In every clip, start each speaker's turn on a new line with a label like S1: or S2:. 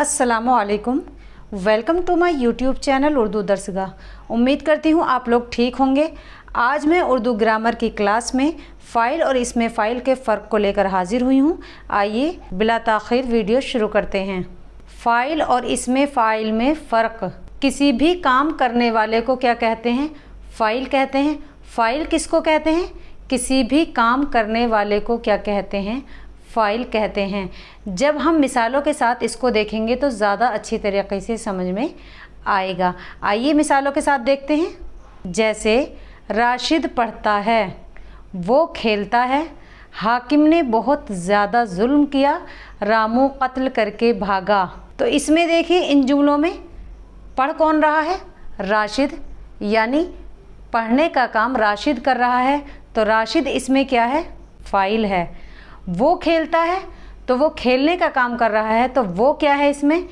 S1: असलकुम welcome to my YouTube channel Urdu Darsgah उम्मीद करती हूँ आप लोग ठीक होंगे आज मैं उर्दू ग्रामर की क्लास में फ़ाइल और इसमें फ़ाइल के फ़र्क को लेकर हाज़िर हुई हूँ आइए बिला तखिर वीडियो शुरू करते हैं फ़ाइल और इसमें फ़ाइल में फ़र्क किसी भी काम करने वाले को क्या कहते हैं फ़ाइल कहते हैं फ़ाइल किसको कहते हैं किसी भी काम करने वाले को क्या कहते हैं फ़ाइल कहते हैं जब हम मिसालों के साथ इसको देखेंगे तो ज़्यादा अच्छी तरीके से समझ में आएगा आइए मिसालों के साथ देखते हैं जैसे राशिद पढ़ता है वो खेलता है हाकिम ने बहुत ज़्यादा जुल्म किया रामू कत्ल करके भागा तो इसमें देखिए इन जुमलों में पढ़ कौन रहा है राशिद यानी पढ़ने का काम राशिद कर रहा है तो राशिद इसमें क्या है फ़ाइल है वो खेलता है तो वो खेलने का काम कर रहा है तो वो क्या है इसमें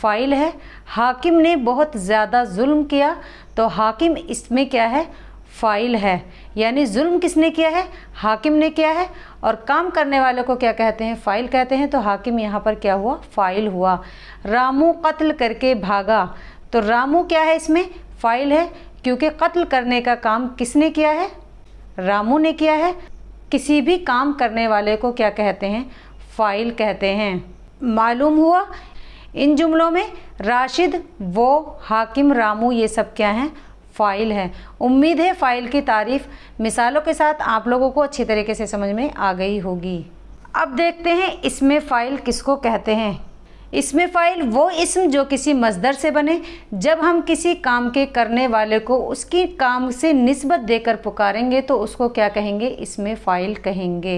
S1: फ़ाइल है हाकिम ने बहुत ज़्यादा जुल्म किया तो हाकिम इसमें क्या है फ़ाइल है यानी जुल्म किसने किया है हाकिम ने किया है और काम करने वाले को क्या कहते हैं फ़ाइल कहते हैं तो हाकिम यहाँ पर क्या हुआ फ़ाइल हुआ रामू कत्ल करके भागा तो रामू क्या है इसमें फ़ाइल है क्योंकि कत्ल करने का काम किसने किया है रामू ने किया है किसी भी काम करने वाले को क्या कहते हैं फ़ाइल कहते हैं मालूम हुआ इन जुमलों में राशिद वो हाकिम रामू ये सब क्या हैं फ़ाइल है उम्मीद है फ़ाइल की तारीफ़ मिसालों के साथ आप लोगों को अच्छी तरीके से समझ में आ गई होगी अब देखते हैं इसमें फ़ाइल किसको कहते हैं इसमें फ़ाइल वो इसम जो किसी मजदर से बने जब हम किसी काम के करने वाले को उसकी काम से नस्बत देकर पुकारेंगे तो उसको क्या कहेंगे इसमें फ़ाइल कहेंगे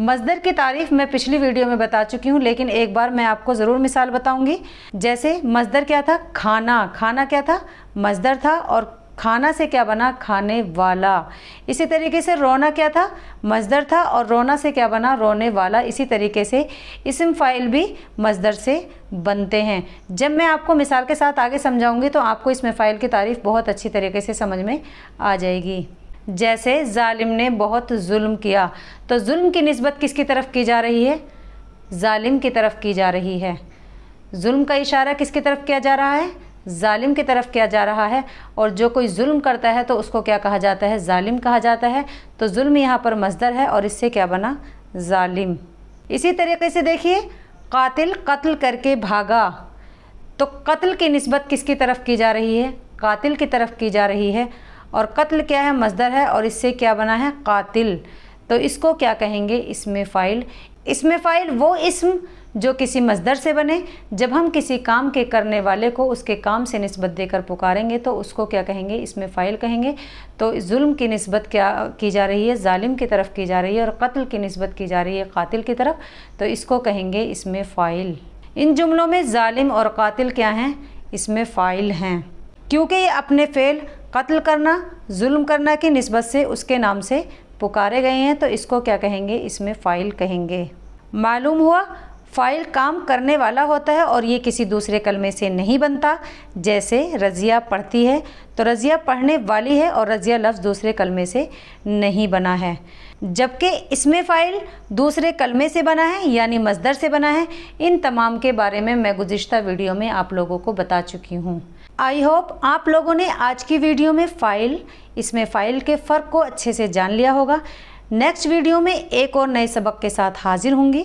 S1: मजदर की तारीफ मैं पिछली वीडियो में बता चुकी हूँ लेकिन एक बार मैं आपको ज़रूर मिसाल बताऊँगी जैसे मजदर क्या था खाना खाना क्या था मजदर था और खाना से क्या बना खाने वाला इसी तरीके से रोना क्या था मजदर था और रोना से क्या बना रोने वाला इसी तरीके से इसम फ़ाइल भी मजदर से बनते हैं जब मैं आपको मिसाल के साथ आगे समझाऊंगी तो आपको इसमें फ़ाइल की तारीफ़ बहुत अच्छी तरीके से समझ में आ जाएगी जैसे ालिम ने बहुत जुल्म किया तो जुल्म की नस्बत किसकी तरफ की जा रही है ालिम की तरफ की जा रही है जुल्म का इशारा किसकी तरफ किया जा रहा है ालिम की तरफ किया जा रहा है और जो कोई जुल्म करता है तो उसको क्या कहा जाता है ालिम कहा जाता है तो जुल्म यहाँ पर मजदर है और इससे क्या बना जालिम इसी तरीके से देखिए कातिल कत्ल करके भागा तो कत्ल की नस्बत किसकी तरफ की जा रही है कातिल की तरफ की जा रही है और कत्ल क्या है मजदर है और इससे क्या बना है कातिल तो इसको क्या कहेंगे इसमें फ़ाइल इसमें फ़ाइल वो इसम जो किसी मजदर से बने जब हम किसी काम के करने वाले को उसके काम से नस्बत देकर पुकारेंगे तो उसको क्या कहेंगे इसमें फ़ाइल कहेंगे तो जुल्म की नस्बत क्या की जा रही है ालिम की तरफ की जा रही है और कत्ल की नस्बत की जा रही है कातिल की तरफ तो इसको कहेंगे इसमें फ़ाइल इन जुमलों में ालिम और कातिल क्या हैं इसमें फ़ाइल हैं क्योंकि ये अपने फ़ेल कत्ल करना जुल्म करना की नस्बत से उसके नाम से पुकारे गए हैं तो इसको क्या कहेंगे इसमें फ़ाइल कहेंगे मालूम हुआ फ़ाइल काम करने वाला होता है और ये किसी दूसरे कलमे से नहीं बनता जैसे रज़िया पढ़ती है तो रज़िया पढ़ने वाली है और रज़िया लफ्ज़ दूसरे कलमे से नहीं बना है जबकि इसमें फ़ाइल दूसरे कलमे से बना है यानी मजदर से बना है इन तमाम के बारे में मैं गुज्त वीडियो में आप लोगों को बता चुकी हूँ आई होप आप लोगों ने आज की वीडियो में फ़ाइल इसमें फ़ाइल के फ़र्क को अच्छे से जान लिया होगा नेक्स्ट वीडियो में एक और नए सबक के साथ हाजिर होंगी